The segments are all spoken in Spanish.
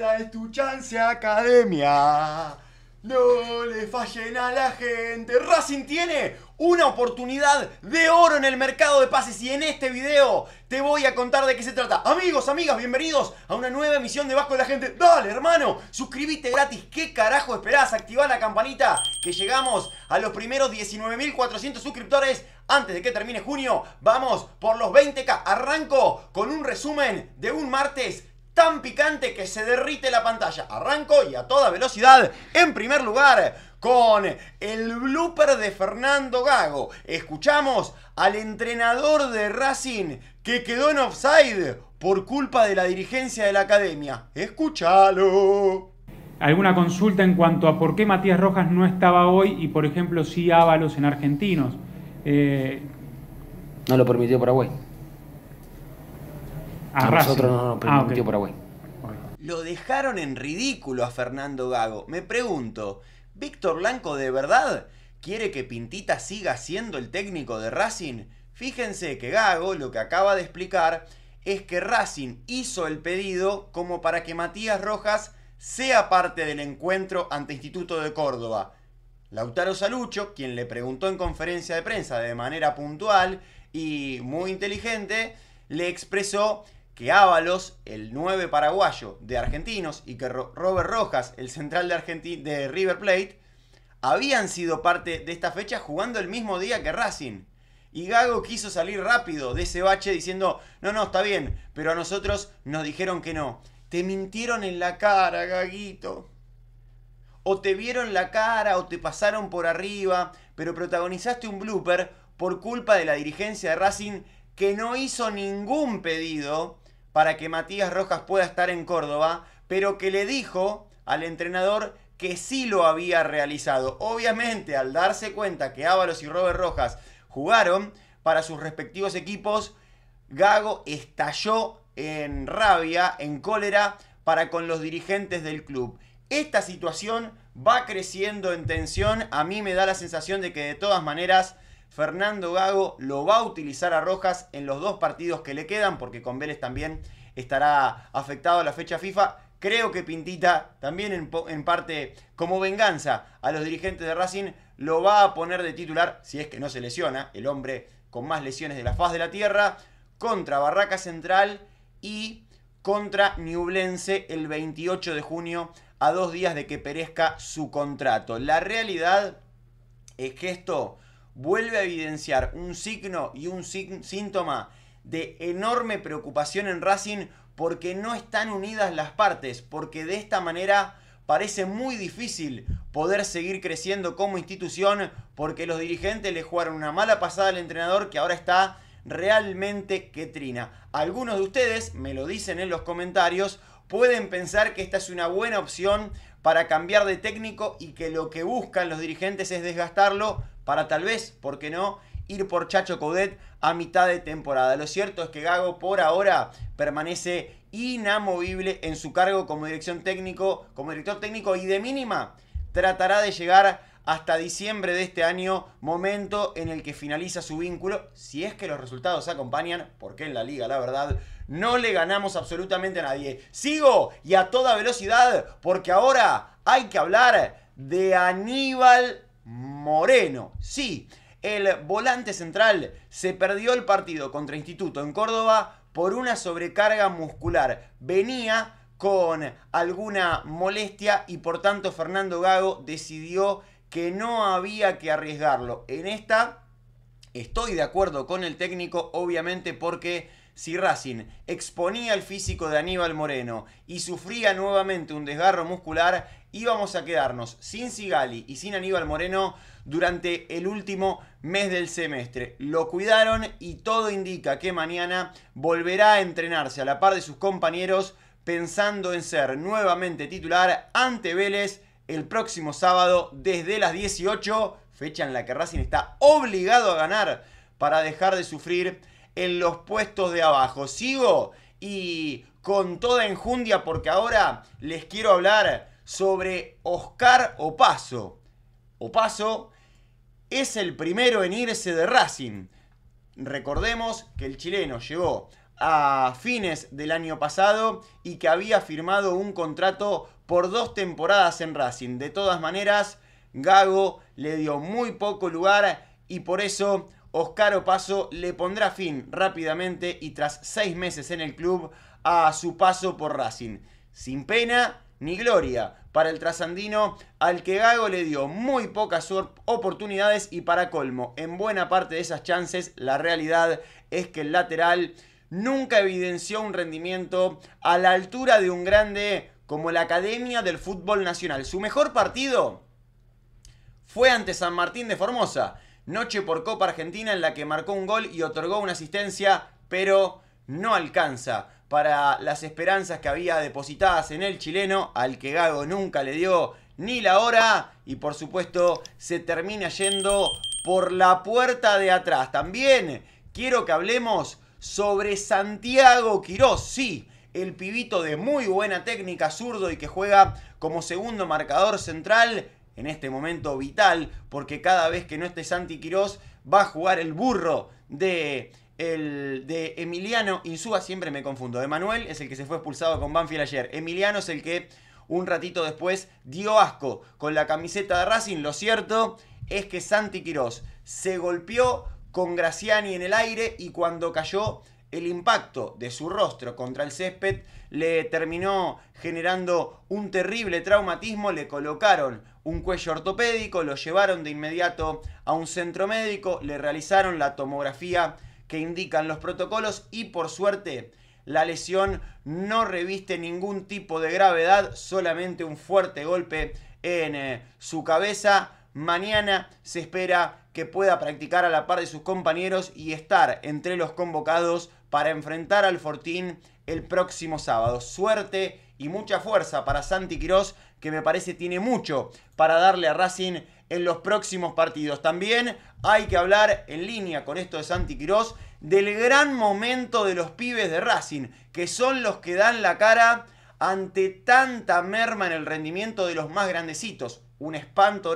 Esta es tu chance, academia. No le fallen a la gente. Racing tiene una oportunidad de oro en el mercado de pases y en este video te voy a contar de qué se trata. Amigos, amigas, bienvenidos a una nueva emisión de Vasco de la Gente. Dale, hermano, suscríbete gratis. ¿Qué carajo esperás? Activa la campanita que llegamos a los primeros 19.400 suscriptores antes de que termine junio. Vamos por los 20k. Arranco con un resumen de un martes tan picante que se derrite la pantalla. Arranco y a toda velocidad, en primer lugar, con el blooper de Fernando Gago. Escuchamos al entrenador de Racing que quedó en offside por culpa de la dirigencia de la academia. Escúchalo. ¿Alguna consulta en cuanto a por qué Matías Rojas no estaba hoy y, por ejemplo, si Ábalos en Argentinos? Eh, no lo permitió Paraguay a, nosotros no ah, Paraguay. Lo dejaron en ridículo a Fernando Gago. Me pregunto, ¿Víctor Blanco de verdad quiere que Pintita siga siendo el técnico de Racing? Fíjense que Gago lo que acaba de explicar es que Racing hizo el pedido como para que Matías Rojas sea parte del encuentro ante Instituto de Córdoba. Lautaro Salucho, quien le preguntó en conferencia de prensa de manera puntual y muy inteligente, le expresó que Ábalos, el 9 paraguayo de Argentinos, y que Robert Rojas, el central de, de River Plate, habían sido parte de esta fecha jugando el mismo día que Racing. Y Gago quiso salir rápido de ese bache diciendo, no, no, está bien, pero a nosotros nos dijeron que no. Te mintieron en la cara, Gaguito. O te vieron la cara o te pasaron por arriba, pero protagonizaste un blooper por culpa de la dirigencia de Racing que no hizo ningún pedido para que Matías Rojas pueda estar en Córdoba, pero que le dijo al entrenador que sí lo había realizado. Obviamente, al darse cuenta que Ábalos y Robert Rojas jugaron para sus respectivos equipos, Gago estalló en rabia, en cólera para con los dirigentes del club. Esta situación va creciendo en tensión, a mí me da la sensación de que de todas maneras Fernando Gago lo va a utilizar a Rojas en los dos partidos que le quedan, porque con Vélez también estará afectado a la fecha FIFA. Creo que Pintita, también en, parte como venganza a los dirigentes de Racing, lo va a poner de titular, si es que no se lesiona, el hombre con más lesiones de la faz de la tierra, contra Barraca Central y contra Newblense el 28 de junio, a dos días de que perezca su contrato. La realidad es que esto vuelve a evidenciar un signo y un síntoma de enorme preocupación en Racing porque no están unidas las partes, porque de esta manera parece muy difícil poder seguir creciendo como institución porque los dirigentes le jugaron una mala pasada al entrenador que ahora está realmente que trina. Algunos de ustedes, me lo dicen en los comentarios, pueden pensar que esta es una buena opción para cambiar de técnico y que lo que buscan los dirigentes es desgastarlo, para tal vez, ¿por qué no? ir por Chacho Coudet a mitad de temporada. Lo cierto es que Gago por ahora permanece inamovible en su cargo como dirección técnico, como director técnico y de mínima tratará de llegar hasta diciembre de este año, momento en el que finaliza su vínculo, si es que los resultados acompañan, porque en la liga, la verdad, no le ganamos absolutamente a nadie. Sigo y a toda velocidad, porque ahora hay que hablar de Aníbal Moreno. Sí, el volante central se perdió el partido contra Instituto en Córdoba por una sobrecarga muscular. Venía con alguna molestia y por tanto Fernando Gago decidió que no había que arriesgarlo. En esta estoy de acuerdo con el técnico, obviamente porque si Racing exponía el físico de Aníbal Moreno y sufría nuevamente un desgarro muscular, íbamos a quedarnos sin Sigali y sin Aníbal Moreno durante el último mes del semestre. Lo cuidaron y todo indica que mañana volverá a entrenarse a la par de sus compañeros pensando en ser nuevamente titular ante Vélez el próximo sábado desde las 18, fecha en la que Racing está obligado a ganar para dejar de sufrir en los puestos de abajo. Sigo y con toda enjundia porque ahora les quiero hablar sobre Oscar Opaso. Opaso es el primero en irse de Racing. Recordemos que el chileno llegó a fines del año pasado y que había firmado un contrato por dos temporadas en Racing. De todas maneras, Gago le dio muy poco lugar y por eso Oscar Paso le pondrá fin rápidamente y tras seis meses en el club a su paso por Racing. Sin pena ni gloria para el trasandino al que Gago le dio muy pocas oportunidades y para colmo, en buena parte de esas chances la realidad es que el lateral nunca evidenció un rendimiento a la altura de un grande como la Academia del Fútbol Nacional. Su mejor partido fue ante San Martín de Formosa noche por Copa Argentina en la que marcó un gol y otorgó una asistencia, pero no alcanza para las esperanzas que había depositadas en el chileno, al que Gago nunca le dio ni la hora y por supuesto se termina yendo por la puerta de atrás. También quiero que hablemos sobre Santiago Quirós, sí, el pibito de muy buena técnica zurdo y que juega como segundo marcador central en este momento vital, porque cada vez que no esté Santi Quirós va a jugar el burro de, el, de Emiliano Insúa, siempre me confundo, de Manuel es el que se fue expulsado con Banfield ayer, Emiliano es el que un ratito después dio asco con la camiseta de Racing, lo cierto es que Santi Quirós se golpeó con Graciani en el aire y cuando cayó el impacto de su rostro contra el césped le terminó generando un terrible traumatismo, le colocaron un cuello ortopédico, lo llevaron de inmediato a un centro médico, le realizaron la tomografía que indican los protocolos y por suerte la lesión no reviste ningún tipo de gravedad, solamente un fuerte golpe en eh, su cabeza. Mañana se espera que pueda practicar a la par de sus compañeros y estar entre los convocados para enfrentar al Fortín el próximo sábado. Suerte y mucha fuerza para Santi Quirós que me parece tiene mucho para darle a Racing en los próximos partidos. También hay que hablar en línea con esto de Santi Quiroz, del gran momento de los pibes de Racing, que son los que dan la cara ante tanta merma en el rendimiento de los más grandecitos. Un espanto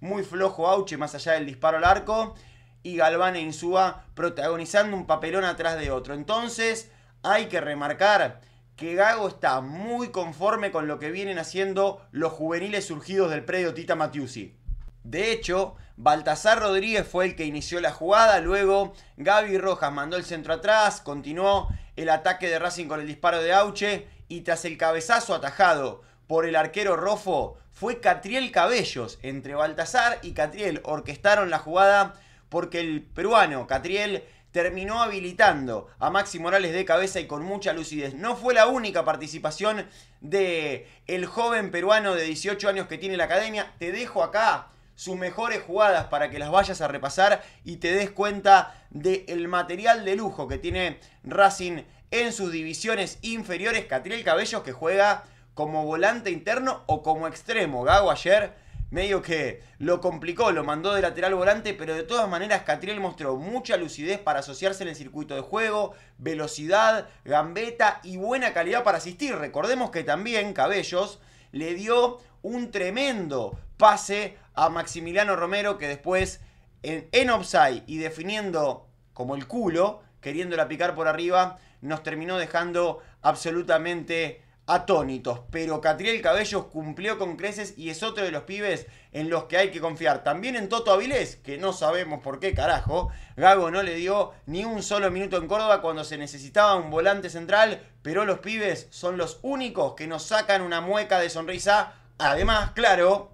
muy flojo Auche más allá del disparo al arco y Galván e Insúa protagonizando un papelón atrás de otro. Entonces hay que remarcar que Gago está muy conforme con lo que vienen haciendo los juveniles surgidos del predio Tita Matiusi. De hecho, Baltasar Rodríguez fue el que inició la jugada, luego Gaby Rojas mandó el centro atrás, continuó el ataque de Racing con el disparo de Auche y tras el cabezazo atajado por el arquero Rofo fue Catriel Cabellos. Entre Baltasar y Catriel orquestaron la jugada porque el peruano Catriel terminó habilitando a Maxi Morales de cabeza y con mucha lucidez. No fue la única participación de el joven peruano de 18 años que tiene la academia. Te dejo acá sus mejores jugadas para que las vayas a repasar y te des cuenta del material de lujo que tiene Racing en sus divisiones inferiores. Catriel Cabellos que juega como volante interno o como extremo. Gago ayer medio que lo complicó, lo mandó de lateral volante, pero de todas maneras Catriel mostró mucha lucidez para asociarse en el circuito de juego, velocidad, gambeta y buena calidad para asistir. Recordemos que también Cabellos le dio un tremendo pase a Maximiliano Romero que después en, en offside y definiendo como el culo, queriéndola picar por arriba, nos terminó dejando absolutamente atónitos, pero Catriel Cabellos cumplió con creces y es otro de los pibes en los que hay que confiar. También en Toto Avilés, que no sabemos por qué carajo, Gago no le dio ni un solo minuto en Córdoba cuando se necesitaba un volante central, pero los pibes son los únicos que nos sacan una mueca de sonrisa. Además, claro,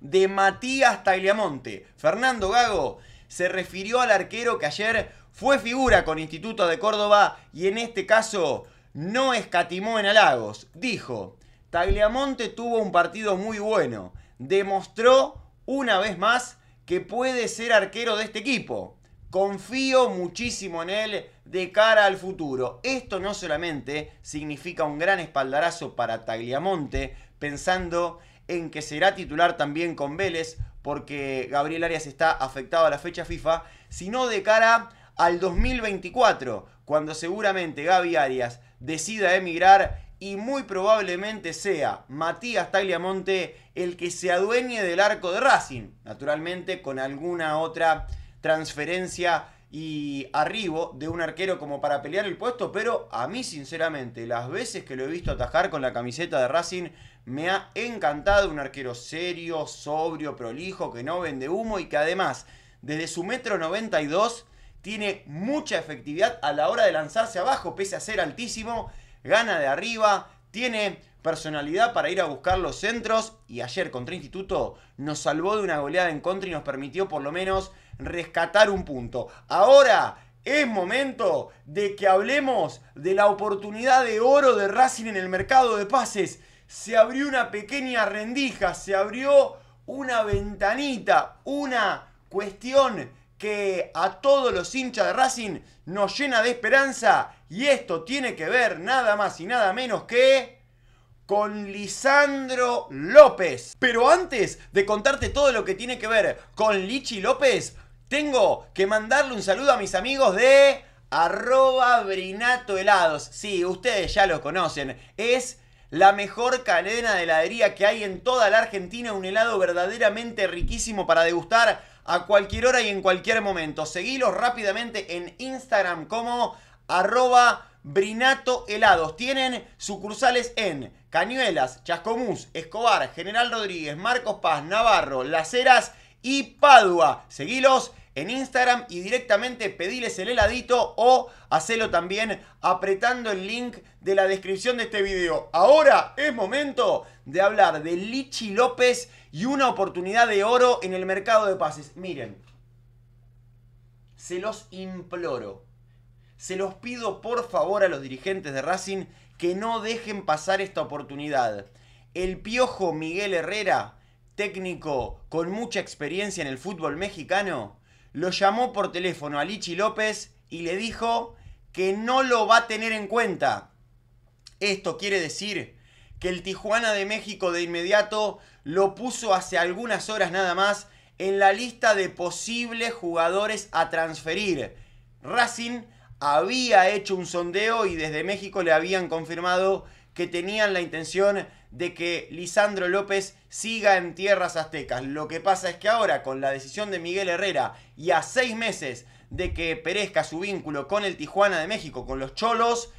de Matías Tagliamonte. Fernando Gago se refirió al arquero que ayer fue figura con Instituto de Córdoba y en este caso no escatimó en halagos. Dijo, Tagliamonte tuvo un partido muy bueno. Demostró una vez más que puede ser arquero de este equipo. Confío muchísimo en él de cara al futuro. Esto no solamente significa un gran espaldarazo para Tagliamonte, pensando en que será titular también con Vélez, porque Gabriel Arias está afectado a la fecha FIFA, sino de cara al 2024, cuando seguramente Gaby Arias decida emigrar y muy probablemente sea Matías Tagliamonte el que se adueñe del arco de Racing, naturalmente con alguna otra transferencia y arribo de un arquero como para pelear el puesto, pero a mí sinceramente, las veces que lo he visto atajar con la camiseta de Racing, me ha encantado un arquero serio, sobrio, prolijo, que no vende humo y que además, desde su metro 92, tiene mucha efectividad a la hora de lanzarse abajo, pese a ser altísimo, gana de arriba, tiene personalidad para ir a buscar los centros y ayer contra Instituto nos salvó de una goleada en contra y nos permitió por lo menos rescatar un punto. Ahora es momento de que hablemos de la oportunidad de oro de Racing en el mercado de pases. Se abrió una pequeña rendija, se abrió una ventanita, una cuestión que a todos los hinchas de Racing nos llena de esperanza y esto tiene que ver nada más y nada menos que con Lisandro López. Pero antes de contarte todo lo que tiene que ver con Lichi López, tengo que mandarle un saludo a mis amigos de arroba Brinato Helados. Sí, ustedes ya lo conocen. Es la mejor cadena de heladería que hay en toda la Argentina. Un helado verdaderamente riquísimo para degustar a cualquier hora y en cualquier momento. Seguilos rápidamente en Instagram como arroba Brinato Helados. Tienen sucursales en Cañuelas, Chascomús, Escobar, General Rodríguez, Marcos Paz, Navarro, Las Heras y Padua. Seguilos en Instagram y directamente pediles el heladito o hacelo también apretando el link de la descripción de este video. Ahora es momento de hablar de Lichi López y una oportunidad de oro en el mercado de pases. Miren, se los imploro, se los pido por favor a los dirigentes de Racing que no dejen pasar esta oportunidad. El piojo Miguel Herrera, técnico con mucha experiencia en el fútbol mexicano, lo llamó por teléfono a Lichi López y le dijo que no lo va a tener en cuenta. Esto quiere decir que el Tijuana de México de inmediato lo puso hace algunas horas nada más en la lista de posibles jugadores a transferir. Racing había hecho un sondeo y desde México le habían confirmado que tenían la intención de que Lisandro López siga en tierras aztecas. Lo que pasa es que ahora, con la decisión de Miguel Herrera y a seis meses de que perezca su vínculo con el Tijuana de México, con los Cholos,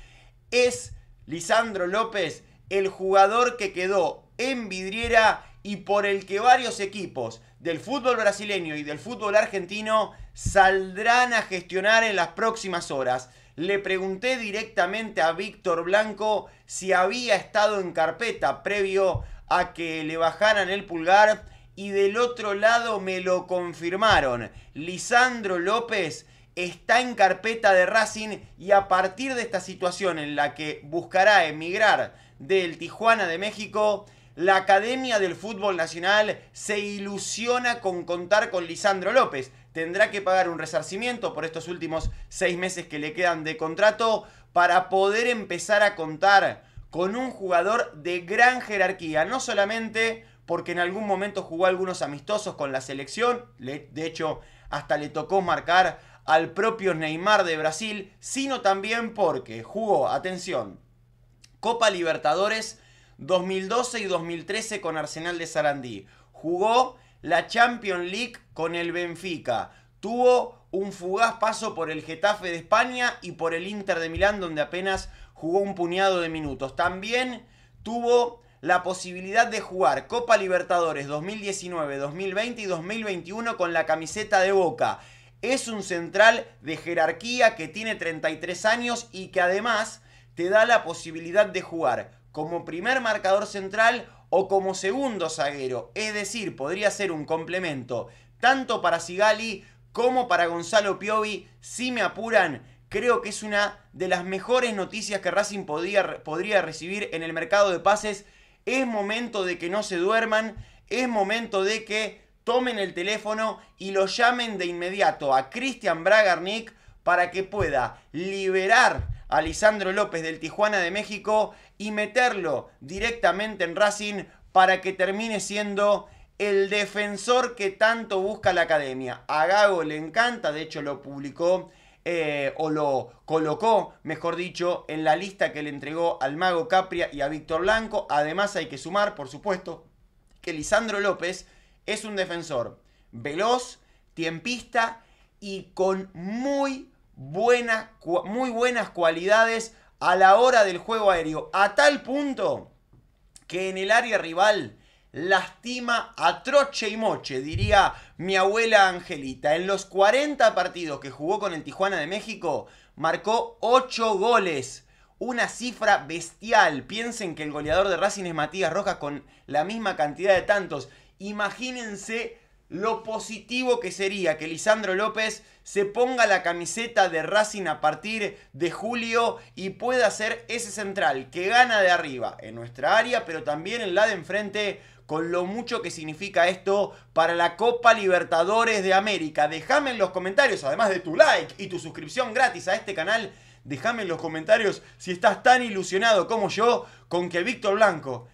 es Lisandro López el jugador que quedó en vidriera y por el que varios equipos del fútbol brasileño y del fútbol argentino saldrán a gestionar en las próximas horas. Le pregunté directamente a Víctor Blanco si había estado en carpeta previo a que le bajaran el pulgar y del otro lado me lo confirmaron. Lisandro López está en carpeta de Racing y a partir de esta situación en la que buscará emigrar del Tijuana de México, la Academia del Fútbol Nacional se ilusiona con contar con Lisandro López. Tendrá que pagar un resarcimiento por estos últimos seis meses que le quedan de contrato para poder empezar a contar con un jugador de gran jerarquía. No solamente porque en algún momento jugó algunos amistosos con la selección, de hecho hasta le tocó marcar al propio Neymar de Brasil, sino también porque jugó, atención, Copa Libertadores, 2012 y 2013 con Arsenal de Sarandí. Jugó la Champions League con el Benfica. Tuvo un fugaz paso por el Getafe de España y por el Inter de Milán donde apenas jugó un puñado de minutos. También tuvo la posibilidad de jugar Copa Libertadores 2019, 2020 y 2021 con la camiseta de Boca. Es un central de jerarquía que tiene 33 años y que además te da la posibilidad de jugar como primer marcador central o como segundo zaguero. Es decir, podría ser un complemento tanto para Sigali como para Gonzalo Piovi. Si me apuran, creo que es una de las mejores noticias que Racing podría, podría recibir en el mercado de pases. Es momento de que no se duerman, es momento de que tomen el teléfono y lo llamen de inmediato a Christian Bragarnik para que pueda liberar a Lisandro López del Tijuana de México y meterlo directamente en Racing para que termine siendo el defensor que tanto busca la academia. A Gago le encanta, de hecho lo publicó eh, o lo colocó, mejor dicho, en la lista que le entregó al mago Capria y a Víctor Blanco. Además hay que sumar, por supuesto, que Lisandro López es un defensor veloz, tiempista y con muy buenas, muy buenas cualidades a la hora del juego aéreo. A tal punto que en el área rival lastima a troche y moche, diría mi abuela Angelita. En los 40 partidos que jugó con el Tijuana de México, marcó 8 goles. Una cifra bestial. Piensen que el goleador de Racing es Matías Rojas con la misma cantidad de tantos. Imagínense lo positivo que sería que Lisandro López se ponga la camiseta de Racing a partir de julio y pueda ser ese central que gana de arriba en nuestra área, pero también en la de enfrente con lo mucho que significa esto para la Copa Libertadores de América. Déjame en los comentarios, además de tu like y tu suscripción gratis a este canal, déjame en los comentarios si estás tan ilusionado como yo con que Víctor Blanco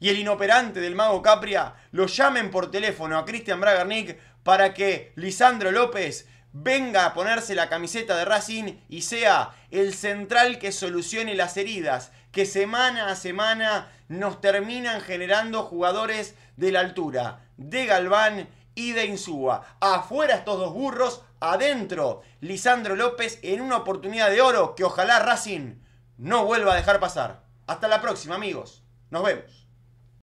y el inoperante del mago Capria lo llamen por teléfono a Cristian Bragarnik para que Lisandro López venga a ponerse la camiseta de Racing y sea el central que solucione las heridas que semana a semana nos terminan generando jugadores de la altura, de Galván y de Insúa. Afuera estos dos burros, adentro Lisandro López en una oportunidad de oro que ojalá Racing no vuelva a dejar pasar. Hasta la próxima amigos, nos vemos.